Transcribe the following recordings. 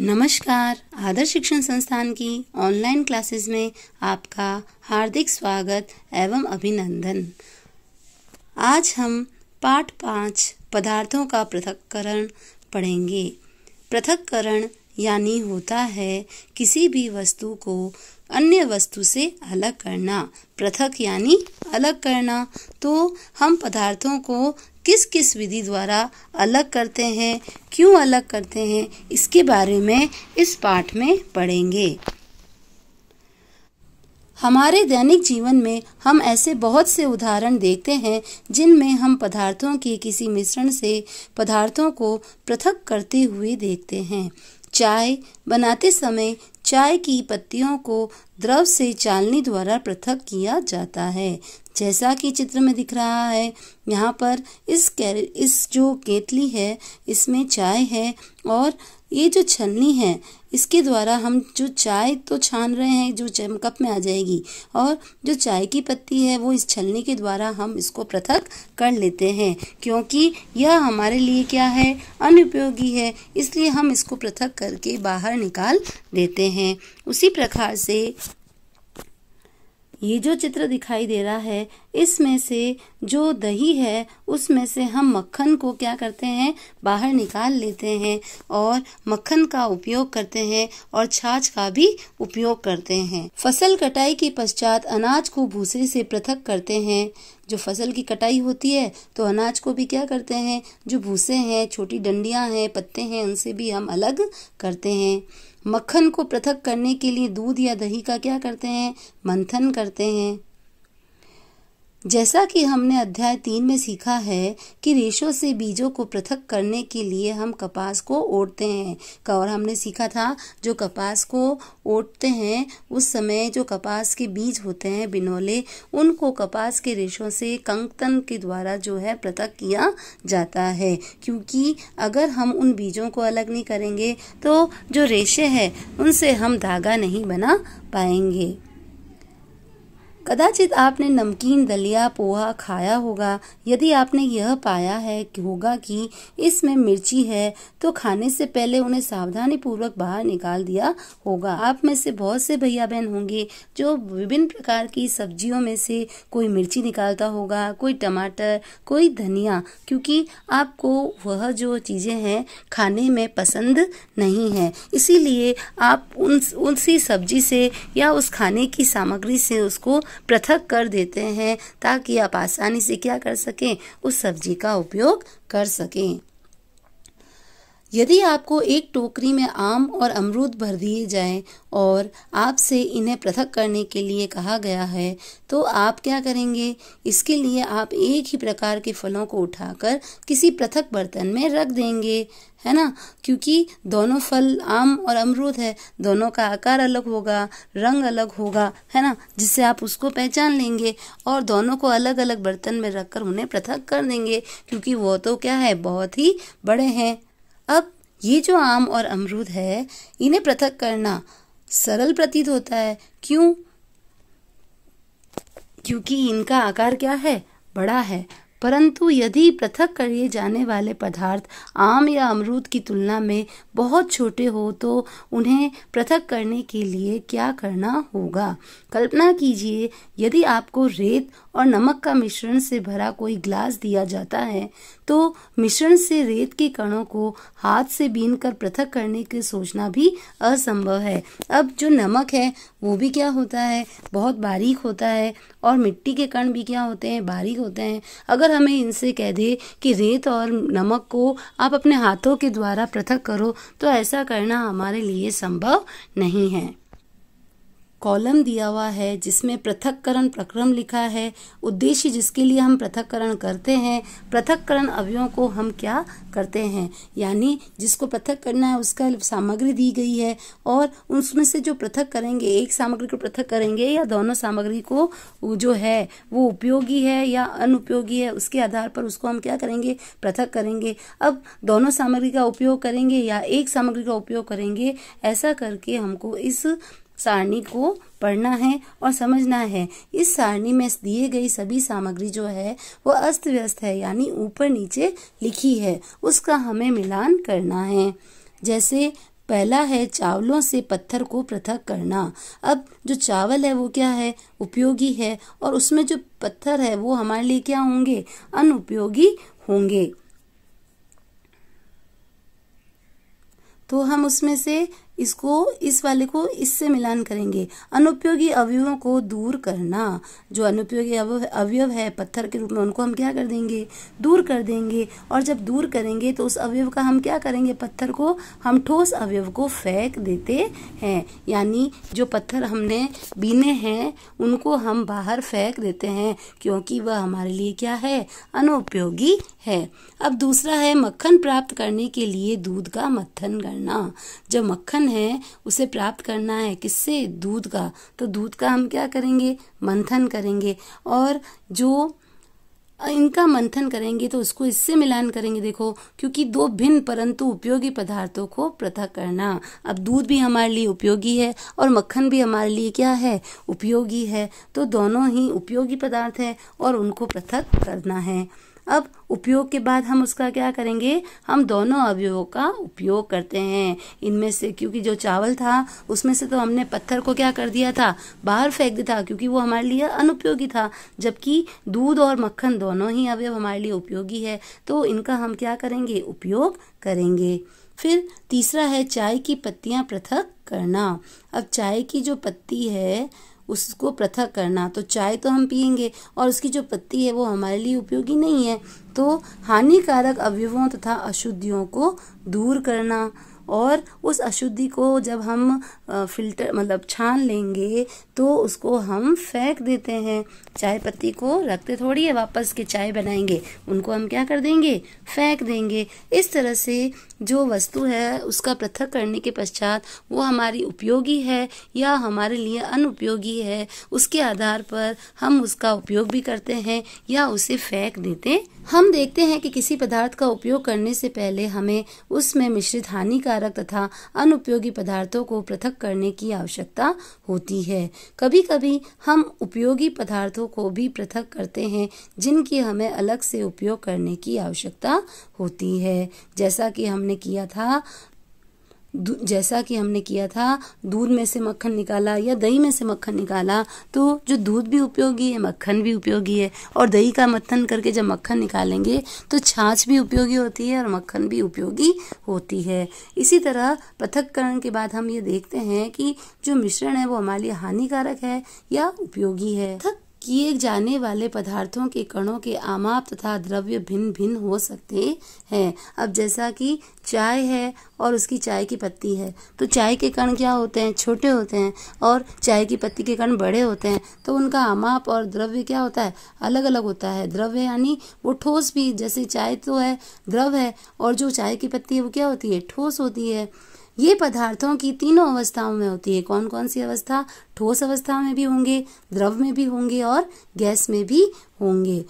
नमस्कार आदर्श शिक्षण संस्थान की ऑनलाइन क्लासेस में आपका हार्दिक स्वागत एवं अभिनंदन आज हम पाठ पाँच पदार्थों का पृथककरण पढ़ेंगे पृथककरण यानी होता है किसी भी वस्तु को अन्य वस्तु से अलग करना पृथक यानी अलग करना तो हम पदार्थों को किस किस विधि द्वारा अलग करते हैं क्यों अलग करते हैं इसके बारे में इस पाठ में पढ़ेंगे हमारे दैनिक जीवन में हम ऐसे बहुत से उदाहरण देखते हैं जिनमें हम पदार्थों के किसी मिश्रण से पदार्थों को पृथक करते हुए देखते हैं चाय बनाते समय चाय की पत्तियों को द्रव से चालनी द्वारा पृथक किया जाता है जैसा कि चित्र में दिख रहा है यहाँ पर इस कैर इस जो केतली है इसमें चाय है और ये जो छलनी है इसके द्वारा हम जो चाय तो छान रहे हैं जो कप में आ जाएगी और जो चाय की पत्ती है वो इस छलनी के द्वारा हम इसको पृथक कर लेते हैं क्योंकि यह हमारे लिए क्या है अनुपयोगी है इसलिए हम इसको पृथक करके बाहर निकाल देते हैं उसी प्रकार से ये जो चित्र दिखाई दे रहा है इसमें से जो दही है उसमें से हम मक्खन को क्या करते हैं बाहर निकाल लेते हैं और मक्खन का उपयोग करते हैं और छाछ का भी उपयोग करते हैं फसल कटाई के पश्चात अनाज को भूसे से पृथक करते हैं जो फसल की कटाई होती है तो अनाज को भी क्या करते हैं जो भूसे हैं छोटी डंडियां हैं पत्ते हैं उनसे भी हम अलग करते हैं मक्खन को पृथक करने के लिए दूध या दही का क्या करते हैं मंथन करते हैं जैसा कि हमने अध्याय तीन में सीखा है कि रेशों से बीजों को पृथक करने के लिए हम कपास को ओढ़ते हैं और हमने सीखा था जो कपास को ओढ़ते हैं उस समय जो कपास के बीज होते हैं बिनौले उनको कपास के रेशों से कंकतन के द्वारा जो है पृथक किया जाता है क्योंकि अगर हम उन बीजों को अलग नहीं करेंगे तो जो रेशे हैं उनसे हम धागा नहीं बना पाएंगे कदाचित आपने नमकीन दलिया पोहा खाया होगा यदि आपने यह पाया है कि होगा कि इसमें मिर्ची है तो खाने से पहले उन्हें सावधानी पूर्वक बाहर निकाल दिया होगा आप में से बहुत से भैया बहन होंगे जो विभिन्न प्रकार की सब्जियों में से कोई मिर्ची निकालता होगा कोई टमाटर कोई धनिया क्योंकि आपको वह जो चीज़ें हैं खाने में पसंद नहीं है इसीलिए आप उन उसी सब्जी से या उस खाने की सामग्री से उसको पृथक कर देते हैं ताकि आप आसानी से क्या कर सकें उस सब्जी का उपयोग कर सकें यदि आपको एक टोकरी में आम और अमरूद भर दिए जाएं और आपसे इन्हें पृथक करने के लिए कहा गया है तो आप क्या करेंगे इसके लिए आप एक ही प्रकार के फलों को उठाकर किसी पृथक बर्तन में रख देंगे है ना क्योंकि दोनों फल आम और अमरूद है दोनों का आकार अलग होगा रंग अलग होगा है ना जिससे आप उसको पहचान लेंगे और दोनों को अलग अलग बर्तन में रखकर उन्हें पृथक कर देंगे क्योंकि वो तो क्या है बहुत ही बड़े हैं अब ये जो आम और अमरूद है इन्हें पृथक करना सरल प्रतीत होता है क्यों क्योंकि इनका आकार क्या है बड़ा है परंतु यदि पृथक करिए जाने वाले पदार्थ आम या अमरूद की तुलना में बहुत छोटे हो तो उन्हें पृथक करने के लिए क्या करना होगा कल्पना कीजिए यदि आपको रेत और नमक का मिश्रण से भरा कोई ग्लास दिया जाता है तो मिश्रण से रेत के कणों को हाथ से बीन कर पृथक करने की सोचना भी असंभव है अब जो नमक है वो भी क्या होता है बहुत बारीक होता है और मिट्टी के कण भी क्या होते हैं बारीक होते हैं अगर हमें इनसे कह दे कि रेत और नमक को आप अपने हाथों के द्वारा पृथक करो तो ऐसा करना हमारे लिए संभव नहीं है कॉलम दिया हुआ है जिसमें पृथककरण प्रक्रम लिखा है उद्देश्य जिसके लिए हम पृथककरण करते हैं पृथककरण अवयवों को हम क्या करते हैं यानी जिसको पृथक करना है उसका सामग्री दी गई है और उसमें से जो पृथक करेंगे एक सामग्री को पृथक करेंगे या दोनों सामग्री को जो है वो उपयोगी है या अनुपयोगी है उसके आधार पर उसको हम क्या करेंगे पृथक करेंगे अब दोनों सामग्री का उपयोग करेंगे या एक सामग्री का उपयोग करेंगे ऐसा करके हमको इस सारणी को पढ़ना है और समझना है इस सारणी में दिए गई सभी सामग्री जो है वो अस्त व्यस्त है यानी ऊपर नीचे लिखी है उसका हमें मिलान करना है जैसे पहला है चावलों से पत्थर को पृथक करना अब जो चावल है वो क्या है उपयोगी है और उसमें जो पत्थर है वो हमारे लिए क्या होंगे अनुपयोगी होंगे तो हम उसमें से इसको इस वाले को इससे मिलान करेंगे अनुपयोगी अवयवों को दूर करना जो अनुपयोगी अवयव है पत्थर के रूप में उनको हम क्या कर देंगे दूर कर देंगे और जब दूर करेंगे तो उस अवयव का हम क्या करेंगे पत्थर को हम ठोस अवयव को फेंक देते हैं यानी जो पत्थर हमने बीने हैं उनको हम बाहर फेंक देते हैं क्योंकि वह हमारे लिए क्या है अनुपयोगी है अब दूसरा है मक्खन प्राप्त करने के लिए दूध का मत्थन करना जो मक्खन है उसे प्राप्त करना है किससे दूध का तो दूध का हम क्या करेंगे मंथन करेंगे और जो इनका मंथन करेंगे तो उसको इससे मिलान करेंगे देखो क्योंकि दो भिन्न परंतु उपयोगी पदार्थों को पृथक करना अब दूध भी हमारे लिए उपयोगी है और मक्खन भी हमारे लिए क्या है उपयोगी है तो दोनों ही उपयोगी पदार्थ है और उनको पृथक करना है अब उपयोग के बाद हम उसका क्या करेंगे हम दोनों अवयवों का उपयोग करते हैं इनमें से क्योंकि जो चावल था उसमें से तो हमने पत्थर को क्या कर दिया था बाहर फेंक दिया था क्योंकि वो हमारे लिए अनुपयोगी था जबकि दूध और मक्खन दोनों ही अवयव हमारे लिए उपयोगी है तो इनका हम क्या करेंगे उपयोग करेंगे फिर तीसरा है चाय की पत्तियां पृथक करना अब चाय की जो पत्ती है उसको पृथक करना तो चाय तो हम पियेंगे और उसकी जो पत्ती है वो हमारे लिए उपयोगी नहीं है तो हानिकारक अवयवों तथा अशुद्धियों को दूर करना और उस अशुद्धि को जब हम फिल्टर मतलब छान लेंगे तो उसको हम फेंक देते हैं चाय पत्ती को रखते थोड़ी है वापस के चाय बनाएंगे उनको हम क्या कर देंगे फेंक देंगे इस तरह से जो वस्तु है उसका पृथक करने के पश्चात वो हमारी उपयोगी है या हमारे लिए अनुपयोगी है उसके आधार पर हम उसका उपयोग भी करते हैं या उसे फेंक देते हम देखते हैं कि किसी पदार्थ का उपयोग करने से पहले हमें उसमें मिश्रित हानिकारक तथा अनुपयोगी पदार्थों को पृथक करने की आवश्यकता होती है कभी कभी हम उपयोगी पदार्थों को भी पृथक करते हैं जिनकी हमें अलग से उपयोग करने की आवश्यकता होती है जैसा कि हमने हमने किया था जैसा कि हमने किया था दूध में से मक्खन निकाला या दही में से मक्खन निकाला तो जो दूध भी उपयोगी है मक्खन भी उपयोगी है और दही का मथन करके जब मक्खन निकालेंगे तो छाछ भी उपयोगी होती है और मक्खन भी उपयोगी होती है इसी तरह पृथककरण के बाद हम ये देखते हैं कि जो मिश्रण है वो हमारे लिए हानिकारक है या उपयोगी है पृथक किए जाने वाले पदार्थों के कणों के आमाप तथा द्रव्य भिन्न भिन्न हो सकते हैं अब जैसा कि चाय है और उसकी चाय की पत्ती है तो चाय के कण क्या होते हैं छोटे होते हैं और चाय की पत्ती के कण बड़े होते हैं तो उनका आमाप और द्रव्य क्या होता है अलग अलग होता है द्रव्य यानी वो ठोस भी जैसे चाय तो है द्रव है और जो चाय की पत्ती है वो क्या होती है ठोस होती है ये पदार्थों की तीनों अवस्थाओं में होती है कौन कौन सी अवस्था ठोस अवस्था में भी होंगे द्रव में भी होंगे और गैस में भी होंगे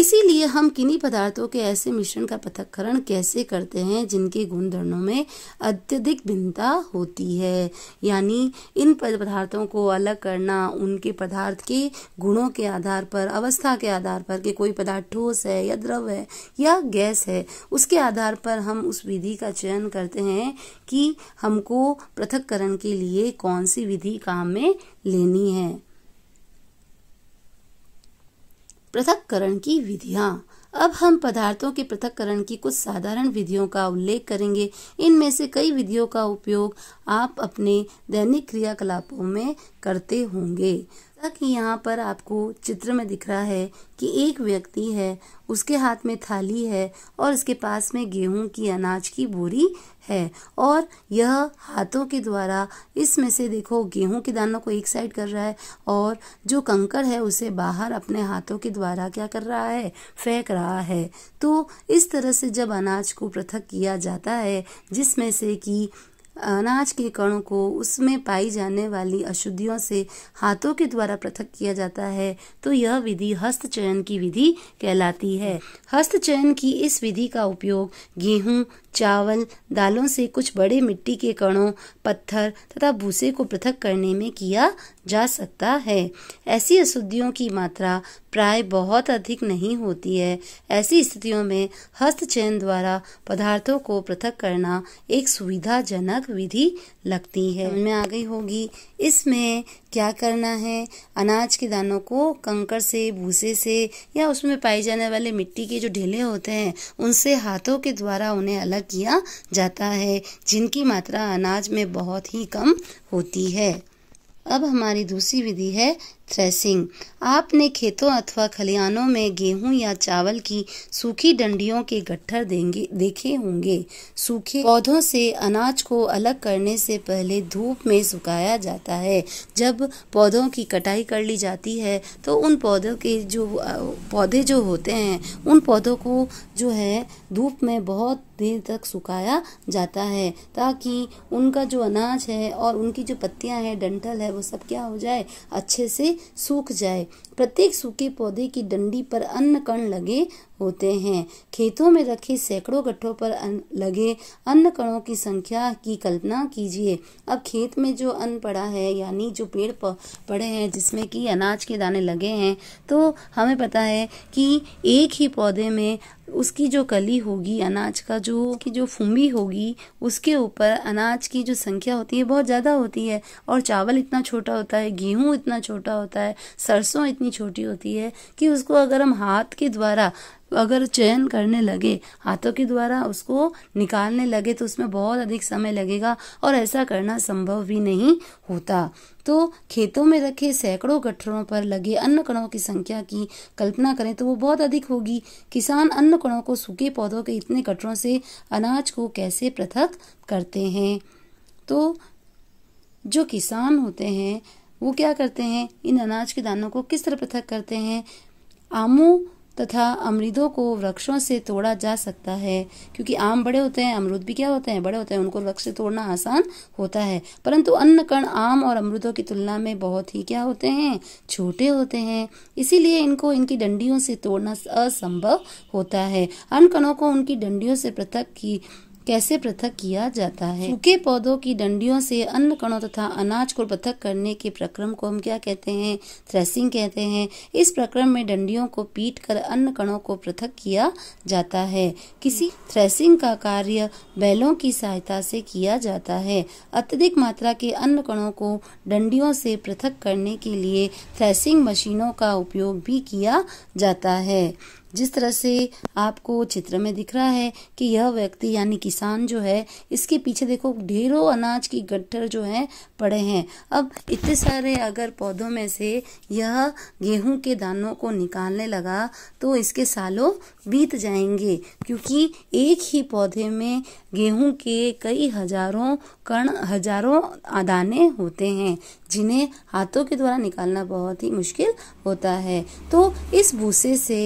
इसीलिए हम किन्हीं पदार्थों के ऐसे मिश्रण का पृथक्करण कैसे करते हैं जिनके गुणधर्मों में अत्यधिक भिन्नता होती है यानी इन पदार्थों को अलग करना उनके पदार्थ के गुणों के आधार पर अवस्था के आधार पर कि कोई पदार्थ ठोस है या द्रव है या गैस है उसके आधार पर हम उस विधि का चयन करते हैं कि हमको पृथक्करण के लिए कौन सी विधि काम में लेनी है पृथककरण की विधियाँ अब हम पदार्थों के पृथककरण की कुछ साधारण विधियों का उल्लेख करेंगे इनमें से कई विधियों का उपयोग आप अपने दैनिक क्रियाकलापों में करते होंगे जैसा कि यहाँ पर आपको चित्र में दिख रहा है कि एक व्यक्ति है उसके हाथ में थाली है और उसके पास में गेहूं की अनाज की बोरी है और यह हाथों के द्वारा इसमें से देखो गेहूं के दानों को एक साइड कर रहा है और जो कंकर है उसे बाहर अपने हाथों के द्वारा क्या कर रहा है फेंक रहा है तो इस तरह से जब अनाज को पृथक किया जाता है जिसमें से कि अनाज के कणों को उसमें पाई जाने वाली अशुद्धियों से हाथों के द्वारा पृथक किया जाता है तो यह विधि हस्त चयन की विधि कहलाती है हस्त चयन की इस विधि का उपयोग गेहूं चावल दालों से कुछ बड़े मिट्टी के कणों पत्थर तथा भूसे को पृथक करने में किया जा सकता है ऐसी अशुद्धियों की मात्रा प्राय बहुत अधिक नहीं होती है ऐसी स्थितियों में हस्तचयन द्वारा पदार्थों को पृथक करना एक सुविधाजनक विधि लगती है में आ गई होगी इसमें क्या करना है अनाज के दानों को कंकड़ से भूसे से या उसमें पाए जाने वाले मिट्टी के जो ढेले होते हैं उनसे हाथों के द्वारा उन्हें अलग किया जाता है जिनकी मात्रा अनाज में बहुत ही कम होती है अब हमारी दूसरी विधि है थ्रेसिंग आपने खेतों अथवा खलिनों में गेहूं या चावल की सूखी डंडियों के गट्ठर देंगे देखे होंगे सूखे पौधों से अनाज को अलग करने से पहले धूप में सुखाया जाता है जब पौधों की कटाई कर ली जाती है तो उन पौधों के जो पौधे जो होते हैं उन पौधों को जो है धूप में बहुत देर तक सुखाया जाता है ताकि उनका जो अनाज है और उनकी जो पत्तियां हैं डंठल है वो सब क्या हो जाए अच्छे से सूख जाए प्रत्येक सूखे पौधे की डंडी पर अन्न कण लगे होते हैं खेतों में रखे सैकड़ों गट्ठों पर अन, लगे अन्न कणों की संख्या की कल्पना कीजिए अब खेत में जो अन्न पड़ा है यानी जो पेड़ पड़े हैं जिसमें कि अनाज के दाने लगे हैं तो हमें पता है कि एक ही पौधे में उसकी जो कली होगी अनाज का जो की जो फूमी होगी उसके ऊपर अनाज की जो संख्या होती है बहुत ज़्यादा होती है और चावल इतना छोटा होता है गेहूँ इतना छोटा होता है सरसों इतनी छोटी होती है कि उसको अगर हम हाथ के द्वारा अगर चयन करने लगे हाथों के द्वारा उसको निकालने लगे तो उसमें बहुत अधिक समय लगेगा और ऐसा करना संभव भी नहीं होता तो खेतों में रखे सैकड़ों गठरों पर लगे अन्न कणों की संख्या की कल्पना करें तो वो बहुत अधिक होगी किसान अन्न कणों को सूखे पौधों के इतने गठरों से अनाज को कैसे पृथक करते हैं तो जो किसान होते हैं वो क्या करते हैं इन अनाज के दानों को किस तरह पृथक करते हैं आमू तथा अमृदों को वृक्षों से तोड़ा जा सकता है क्योंकि आम बड़े होते हैं अमरुद भी क्या होते हैं बड़े होते हैं उनको वृक्ष से तोड़ना आसान होता है परंतु अन्न कण आम और अमरुदों की तुलना में बहुत ही क्या होते हैं छोटे होते हैं इसीलिए इनको इनकी डंडियों से तोड़ना असंभव होता है अन्न कणों को उनकी डंडियों से पृथक की कैसे पृथक किया जाता है सूखे पौधों की डंडियों से अन्न कणों तथा अनाज को पृथक करने के प्रक्रम को हम क्या कहते हैं थ्रेसिंग कहते हैं इस प्रक्रम में डंडियों को पीट कर अन्न कणों को पृथक किया जाता है किसी थ्रेसिंग का कार्य बैलों की सहायता से किया जाता है अत्यधिक मात्रा के अन्न कणों को डंडियों से पृथक करने के लिए थ्रेसिंग मशीनों का उपयोग भी किया जाता है जिस तरह से आपको चित्र में दिख रहा है कि यह व्यक्ति यानी किसान जो है इसके पीछे देखो ढेरों अनाज की गट्ठर जो है पड़े हैं अब इतने सारे अगर पौधों में से यह गेहूं के दानों को निकालने लगा तो इसके सालों बीत जाएंगे क्योंकि एक ही पौधे में गेहूं के कई हजारों कण हजारों दाने होते हैं जिन्हें हाथों के द्वारा निकालना बहुत ही मुश्किल होता है तो इस भूसे से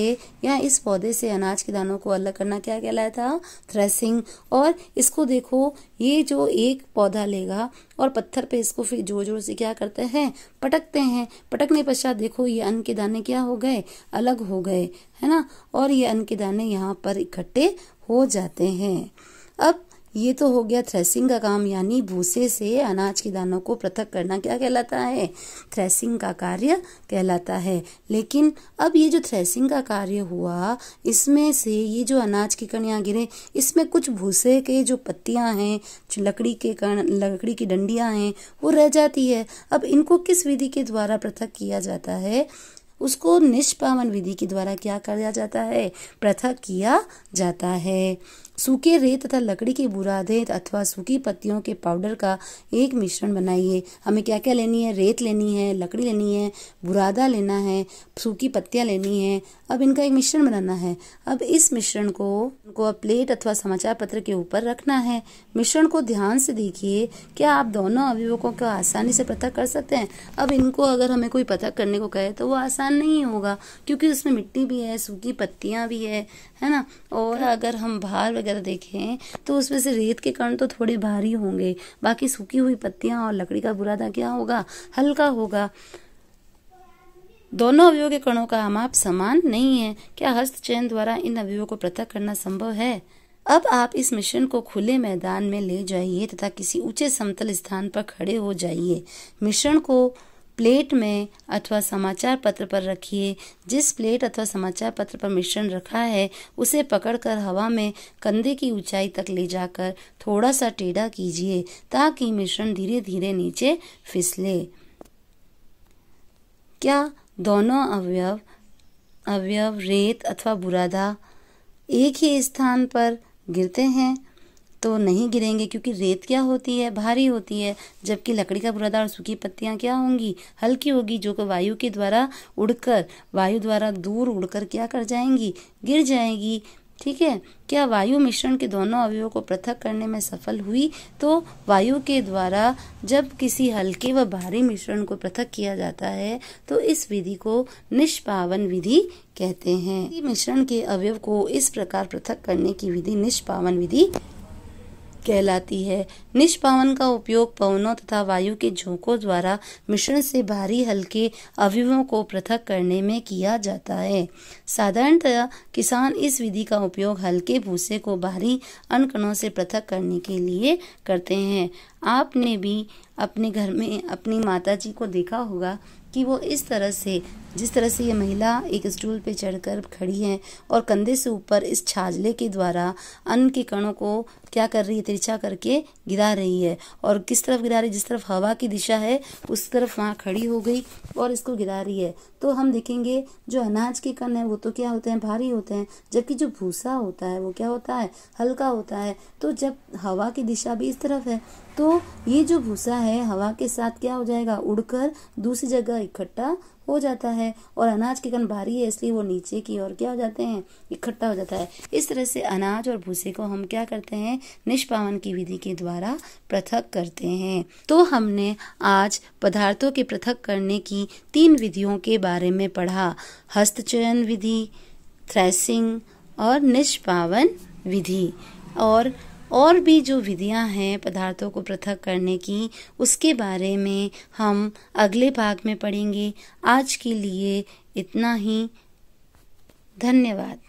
या इस पौधे से अनाज के दानों को अलग करना क्या कहलाया था थ्रेसिंग और इसको देखो ये जो एक पौधा लेगा और पत्थर पे इसको फिर जोर जोर से क्या करते हैं पटकते हैं पटकने पश्चात देखो ये अन्न के दाने क्या हो गए अलग हो गए है ना और ये अन्न के दाने यहाँ पर इकट्ठे हो जाते हैं अब ये तो हो गया थ्रेसिंग का काम यानी भूसे से अनाज के दानों को पृथक करना क्या कहलाता है थ्रेसिंग का कार्य कहलाता है लेकिन अब ये जो थ्रेसिंग का कार्य हुआ इसमें से ये जो अनाज के कण यहाँ गिरे इसमें कुछ भूसे के जो पत्तियाँ हैं लकड़ी के कण लकड़ी की डंडियाँ हैं वो रह जाती है अब इनको किस विधि के द्वारा पृथक किया जाता है उसको निष्पावन विधि के द्वारा क्या किया जाता है पृथक किया जाता है सूखे रेत तथा लकड़ी के बुरादे अथवा सूखी पत्तियों के पाउडर का एक मिश्रण बनाइए हमें क्या क्या लेनी है रेत लेनी है लकड़ी लेनी है बुरादा लेना है सूखी पत्तियां लेनी है अब इनका एक मिश्रण बनाना है अब इस मिश्रण को उनको अब प्लेट अथवा समाचार पत्र के ऊपर रखना है मिश्रण को ध्यान से देखिए क्या आप दोनों अभिभावकों को आसानी से पृथक कर सकते हैं अब इनको अगर हमें कोई पृथक करने को कहे तो वो आसान नहीं होगा क्योंकि उसमें मिट्टी भी है सूखी पत्तियां भी है है ना और अगर हम भार वगैरह देखें तो उसमें से रेत के कण तो थोड़े भारी होंगे बाकी सूखी हुई पत्तियां और लकड़ी का बुरादा क्या होगा हल्का होगा दोनों अवयवों के कणों का माप समान नहीं है क्या हस्त चयन द्वारा इन अवयवों को पृथक करना संभव है अब आप इस मिश्रण को खुले मैदान में ले जाइए तथा किसी ऊंचे समतल स्थान पर खड़े हो जाइए मिश्रण को प्लेट में अथवा समाचार पत्र पर रखिए जिस प्लेट अथवा समाचार पत्र पर मिश्रण रखा है उसे पकड़कर हवा में कंधे की ऊंचाई तक ले जाकर थोड़ा सा टेढ़ा कीजिए ताकि मिश्रण धीरे धीरे नीचे फिसले क्या दोनों अवयव अवयव रेत अथवा बुरादा एक ही स्थान पर गिरते हैं तो नहीं गिरेंगे क्योंकि रेत क्या होती है भारी होती है जबकि लकड़ी का बुरादा और सूखी पत्तियाँ क्या होंगी हल्की होगी जो कि वायु के द्वारा उड़कर वायु द्वारा दूर उड़कर क्या कर जाएंगी गिर जाएंगी ठीक है क्या वायु मिश्रण के दोनों अवयवों को पृथक करने में सफल हुई तो वायु के द्वारा जब किसी हल्के व भारी मिश्रण को पृथक किया जाता है तो इस विधि को निष्पावन विधि कहते हैं मिश्रण के अवयव को इस प्रकार पृथक करने की विधि निष्पावन विधि कहलाती है निष्पावन का उपयोग पवनों तथा वायु के झोंकों द्वारा मिश्रण से भारी हल्के अवयवों को पृथक करने में किया जाता है साधारणतया किसान इस विधि का उपयोग हल्के भूसे को भारी अनकणों से पृथक करने के लिए करते हैं आपने भी अपने घर में अपनी माता जी को देखा होगा कि वो इस तरह से जिस तरह से ये महिला एक स्टूल पे चढ़कर खड़ी है और कंधे से ऊपर इस छाजले के द्वारा अन्न के कणों को क्या कर रही है तिरछा करके गिरा रही है और किस तरफ गिरा रही है जिस तरफ हवा की दिशा है उस तरफ वहाँ खड़ी हो गई और इसको गिरा रही है तो हम देखेंगे जो अनाज के कण हैं वो तो क्या होते हैं भारी होते हैं जबकि जो भूसा होता है वो क्या होता है हल्का होता है तो जब हवा की दिशा भी इस तरफ है तो ये जो भूसा है हवा के साथ क्या हो जाएगा उड़कर दूसरी जगह इकट्ठा हो जाता है और अनाज के कण भारी है इसलिए वो नीचे की ओर क्या हो जाते हैं इकट्ठा हो जाता है इस तरह से अनाज और भूसे को हम क्या करते हैं निष्पावन की विधि के द्वारा पृथक करते हैं तो हमने आज पदार्थों के पृथक करने की तीन विधियों के बारे में पढ़ा हस्तचयन विधि थ्रेसिंग और निष्पावन विधि और और भी जो विधियां हैं पदार्थों को पृथक करने की उसके बारे में हम अगले भाग में पढ़ेंगे आज के लिए इतना ही धन्यवाद